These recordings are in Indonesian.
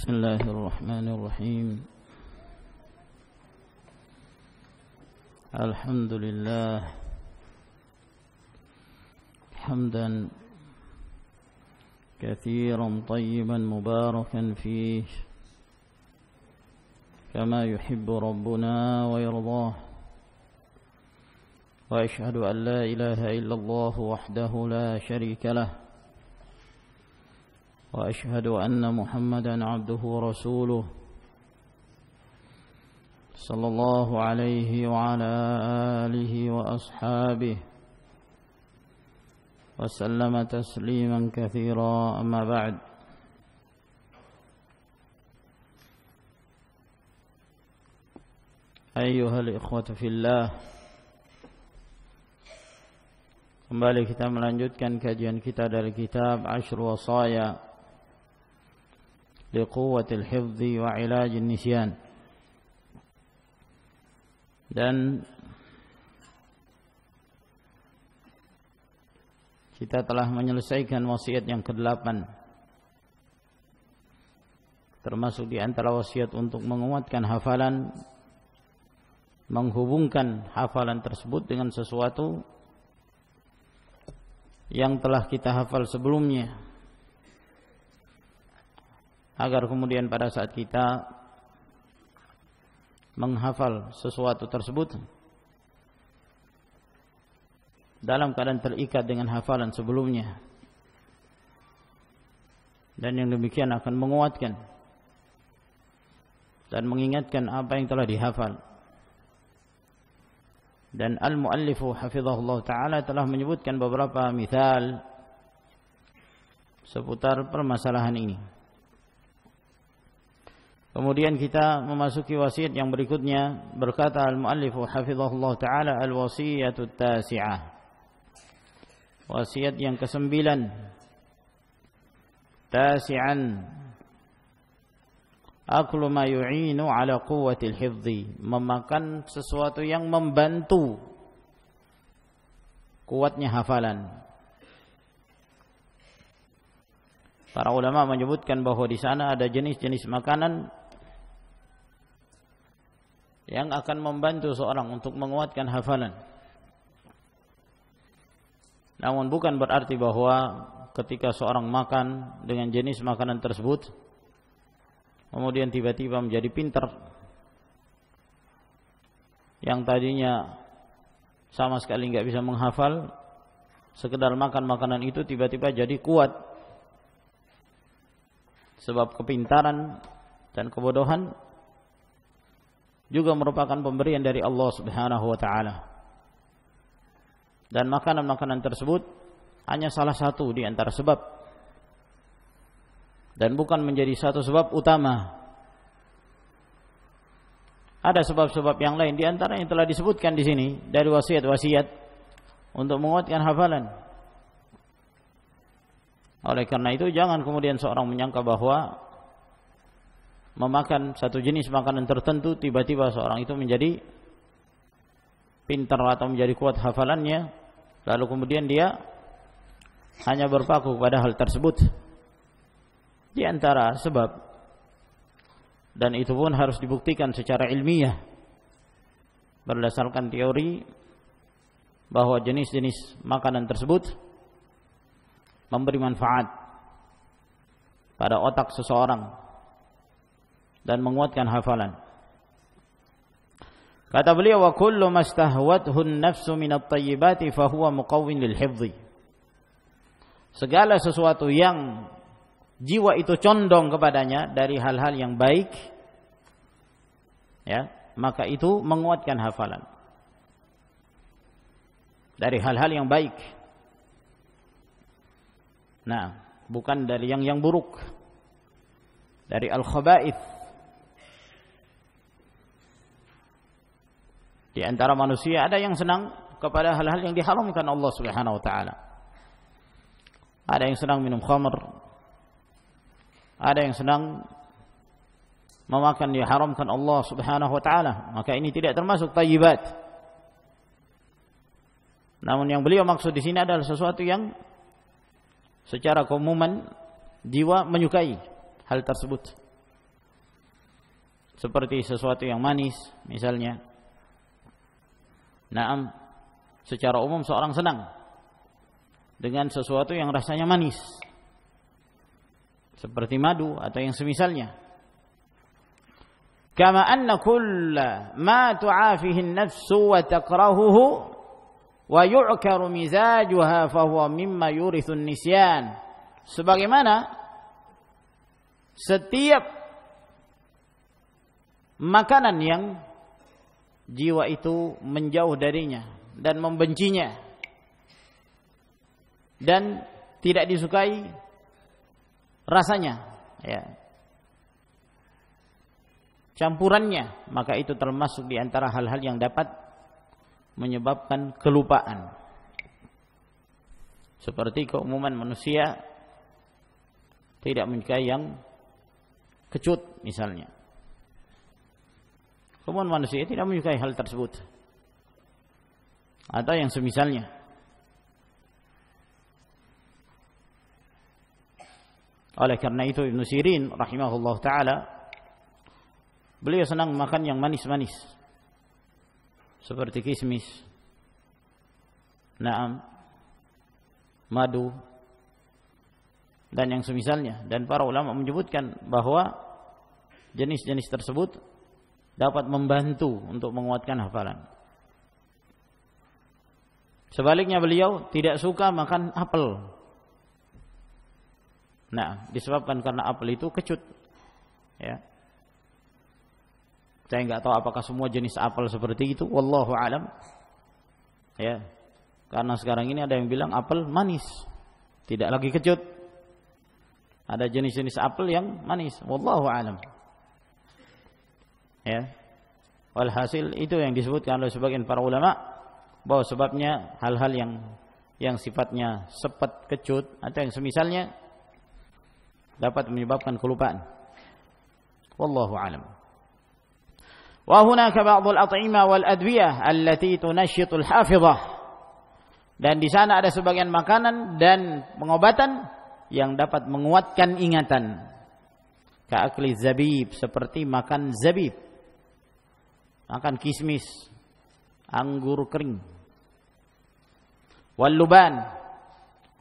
بسم الله الرحمن الرحيم الحمد لله حمدا كثيرا طيبا مباركا فيه كما يحب ربنا ويرضاه وأشهد أن لا إله إلا الله وحده لا شريك له وأشهد أن محمدا عبده ورسوله صلى الله عليه وعلى آله وأصحابه وسلم تسليما كثيرا أما بعد أيها الإخوة في الله Kembali kita melanjutkan kajian kita dari kitab Ashru Wasaya لقوة الحفظ وعلاج النسيان dan kita telah menyelesaikan wasiat yang ke-8 termasuk di antara wasiat untuk menguatkan hafalan menghubungkan hafalan tersebut dengan sesuatu yang telah kita hafal sebelumnya agar kemudian pada saat kita menghafal sesuatu tersebut dalam keadaan terikat dengan hafalan sebelumnya dan yang demikian akan menguatkan dan mengingatkan apa yang telah dihafal dan al-muallifu hafizahullah taala telah menyebutkan beberapa misal seputar permasalahan ini Kemudian kita memasuki wasiat yang berikutnya berkata al-muallifu hafizahullah taala al-wasiyatut tasi'ah. Wasiat yang kesembilan. Tasi'an aklu ma yu'inu ala quwwatil hifdhi memakan sesuatu yang membantu kuatnya hafalan para ulama menyebutkan bahwa di sana ada jenis-jenis makanan yang akan membantu seorang untuk menguatkan hafalan. Namun bukan berarti bahwa ketika seorang makan dengan jenis makanan tersebut kemudian tiba-tiba menjadi pinter yang tadinya sama sekali nggak bisa menghafal sekedar makan makanan itu tiba-tiba jadi kuat sebab kepintaran dan kebodohan juga merupakan pemberian dari Allah Subhanahu wa taala. Dan makanan-makanan tersebut hanya salah satu di antara sebab dan bukan menjadi satu sebab utama. Ada sebab-sebab yang lain di antara yang telah disebutkan di sini dari wasiat-wasiat untuk menguatkan hafalan. Oleh karena itu jangan kemudian seorang menyangka bahwa memakan satu jenis makanan tertentu tiba-tiba seorang itu menjadi pintar atau menjadi kuat hafalannya lalu kemudian dia hanya berpaku pada hal tersebut di antara sebab dan itu pun harus dibuktikan secara ilmiah berdasarkan teori bahwa jenis-jenis makanan tersebut memberi manfaat pada otak seseorang dan menguatkan hafalan. Kata beliau wa kullu mastahwathu an-nafsu min at-tayyibati fa huwa muqawwin lil hifzi Segala sesuatu yang jiwa itu condong kepadanya dari hal-hal yang baik ya, maka itu menguatkan hafalan. Dari hal-hal yang baik. Nah, bukan dari yang yang buruk. Dari al-khaba'ith Di antara manusia ada yang senang kepada hal-hal yang diharamkan Allah Subhanahu wa taala. Ada yang senang minum khamr. Ada yang senang memakan yang haramkan Allah Subhanahu wa taala. Maka ini tidak termasuk tayyibat. Namun yang beliau maksud di sini adalah sesuatu yang secara keumuman jiwa menyukai hal tersebut. Seperti sesuatu yang manis misalnya Naam, secara umum seorang senang dengan sesuatu yang rasanya manis. Seperti madu atau yang semisalnya. Kama anna kulla ma tu'afihi an-nafsu wa takrahuhu wa yu'karu mizajuha fahuwa mimma yurithu nisyan Sebagaimana setiap makanan yang jiwa itu menjauh darinya dan membencinya dan tidak disukai rasanya ya campurannya maka itu termasuk di antara hal-hal yang dapat menyebabkan kelupaan seperti keumuman manusia tidak menyukai yang kecut misalnya Kemudian manusia tidak menyukai hal tersebut. Atau yang semisalnya. Oleh karena itu Ibn Sirin rahimahullah ta'ala beliau senang makan yang manis-manis. Seperti kismis. Naam. Madu. Dan yang semisalnya. Dan para ulama menyebutkan bahwa jenis-jenis tersebut dapat membantu untuk menguatkan hafalan. Sebaliknya beliau tidak suka makan apel. Nah, disebabkan karena apel itu kecut. Ya. Saya nggak tahu apakah semua jenis apel seperti itu, wallahu alam. Ya. Karena sekarang ini ada yang bilang apel manis, tidak lagi kecut. Ada jenis-jenis apel yang manis, wallahu alam. Ya. Walhasil itu yang disebutkan oleh sebagian para ulama bahwa sebabnya hal-hal yang yang sifatnya sepet kecut atau yang semisalnya dapat menyebabkan kelupaan. Wallahu alam. Wa hunaka ba'd al-at'imah wal adwiyah allati tunashshitu al-hafizah. Dan di sana ada sebagian makanan dan pengobatan yang dapat menguatkan ingatan. Ka'akli zabib seperti makan zabib makan kismis, anggur kering. Wal luban.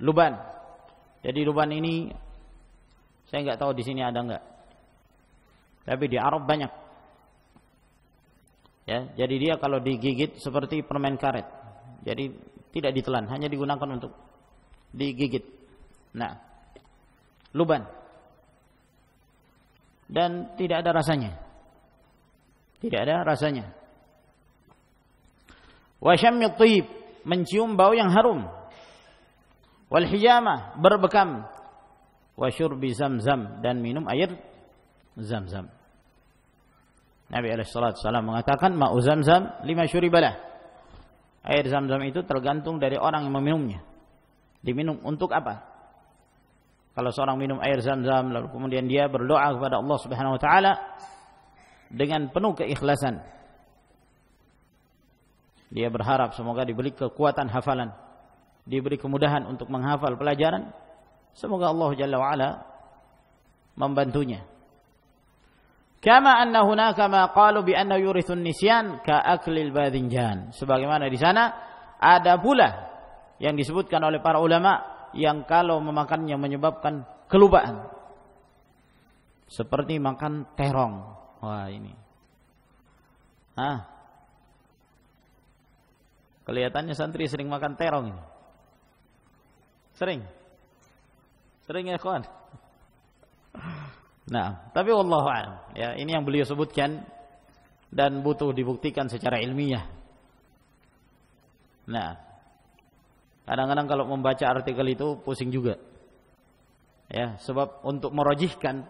Luban. Jadi luban ini saya enggak tahu di sini ada enggak. Tapi di Arab banyak. Ya, jadi dia kalau digigit seperti permen karet. Jadi tidak ditelan, hanya digunakan untuk digigit. Nah, luban. Dan tidak ada rasanya. Tidak ada rasanya. Wa syammit thayyib, mencium bau yang harum. Wal hijama berbekam. Wa syurbi zamzam dan minum air zamzam. -zam. Nabi alaihi salam mengatakan ma'u zamzam lima syuribalah. Air zamzam itu tergantung dari orang yang meminumnya. Diminum untuk apa? Kalau seorang minum air zamzam lalu kemudian dia berdoa kepada Allah Subhanahu wa taala, dengan penuh keikhlasan. Dia berharap semoga diberi kekuatan hafalan, diberi kemudahan untuk menghafal pelajaran. Semoga Allah Jalla wa'ala membantunya. Kama anna hunaka ma qalu bi anna yurithun nisyan ka aklil badinjan. Sebagaimana di sana ada pula yang disebutkan oleh para ulama yang kalau memakannya menyebabkan kelupaan. Seperti makan terong. Wah ini. Ah. Kelihatannya santri sering makan terong Sering. Sering ya kawan. Nah, tapi Allah Ya, ini yang beliau sebutkan dan butuh dibuktikan secara ilmiah. Nah, kadang-kadang kalau membaca artikel itu pusing juga. Ya, sebab untuk merojihkan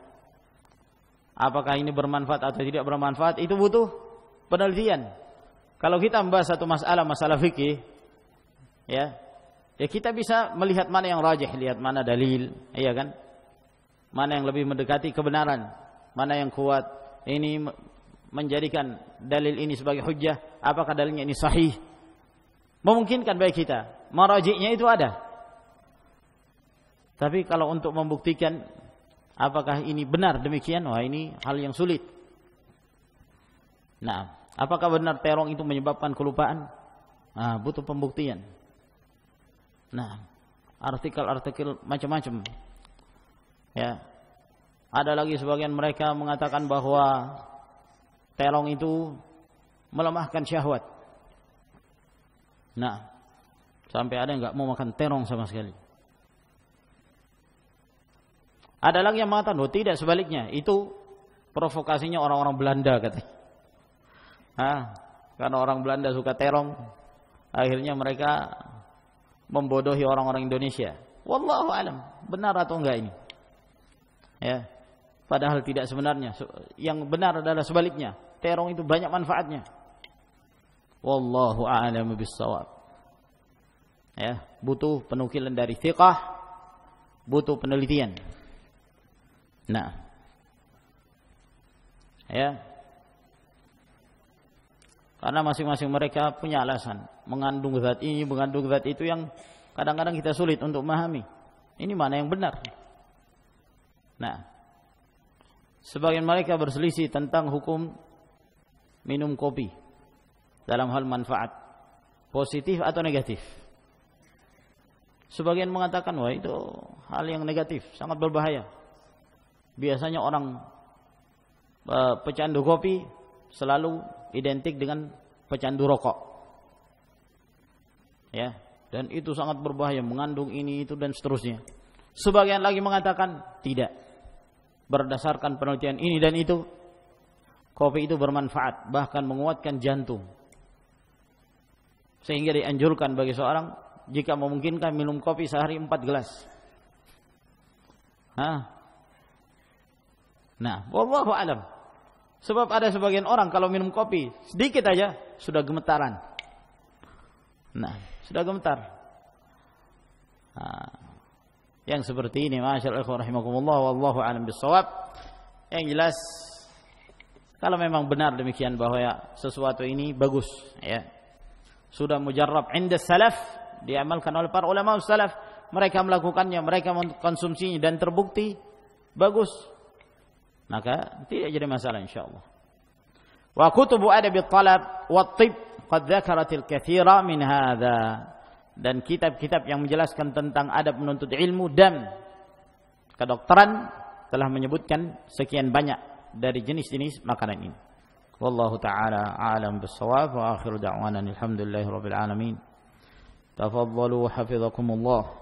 apakah ini bermanfaat atau tidak bermanfaat itu butuh penelitian. Kalau kita membahas satu masalah masalah fikih ya, ya kita bisa melihat mana yang rajih, lihat mana dalil, iya kan? Mana yang lebih mendekati kebenaran, mana yang kuat. Ini menjadikan dalil ini sebagai hujah, apakah dalilnya ini sahih? Memungkinkan baik kita, marajiknya itu ada. Tapi kalau untuk membuktikan Apakah ini benar demikian? Wah ini hal yang sulit. Nah, apakah benar terong itu menyebabkan kelupaan? Nah, butuh pembuktian. Nah, artikel-artikel macam-macam. Ya. Ada lagi sebagian mereka mengatakan bahwa terong itu melemahkan syahwat. Nah, sampai ada yang nggak mau makan terong sama sekali. Ada lagi yang mengatakan, oh tidak sebaliknya, itu provokasinya orang-orang Belanda katanya. karena orang Belanda suka terong, akhirnya mereka membodohi orang-orang Indonesia. Wallahu alam, benar atau enggak ini? Ya. Padahal tidak sebenarnya. Yang benar adalah sebaliknya. Terong itu banyak manfaatnya. Wallahu a'lam bissawab. Ya, butuh penukilan dari thiqah, butuh penelitian. Nah. Ya. Karena masing-masing mereka punya alasan. Mengandung zat ini, mengandung zat itu yang kadang-kadang kita sulit untuk memahami. Ini mana yang benar? Nah. Sebagian mereka berselisih tentang hukum minum kopi. Dalam hal manfaat. Positif atau negatif. Sebagian mengatakan, wah itu hal yang negatif, sangat berbahaya. Biasanya orang e, pecandu kopi selalu identik dengan pecandu rokok. Ya, dan itu sangat berbahaya mengandung ini itu dan seterusnya. Sebagian lagi mengatakan tidak. Berdasarkan penelitian ini dan itu kopi itu bermanfaat bahkan menguatkan jantung. Sehingga dianjurkan bagi seorang jika memungkinkan minum kopi sehari empat gelas. Hah? Nah, wallahu alam. Sebab ada sebagian orang kalau minum kopi sedikit aja sudah gemetaran. Nah, sudah gemetar. Nah, yang seperti ini, masyaallah rahimakumullah wallahu alam bisawab. Yang jelas kalau memang benar demikian bahwa ya, sesuatu ini bagus ya. Sudah mujarab inda salaf diamalkan oleh para ulama salaf mereka melakukannya, mereka mengkonsumsinya dan terbukti bagus maka tidak jadi masalah insyaallah wa kutubu adab talab wa tib qad dzakaratil katsira min hadza dan kitab-kitab yang menjelaskan tentang adab menuntut ilmu dan kedokteran telah menyebutkan sekian banyak dari jenis-jenis makanan ini wallahu taala alam bisawab wa akhiru da'wana alhamdulillahi rabbil alamin tafaddalu hafizakumullah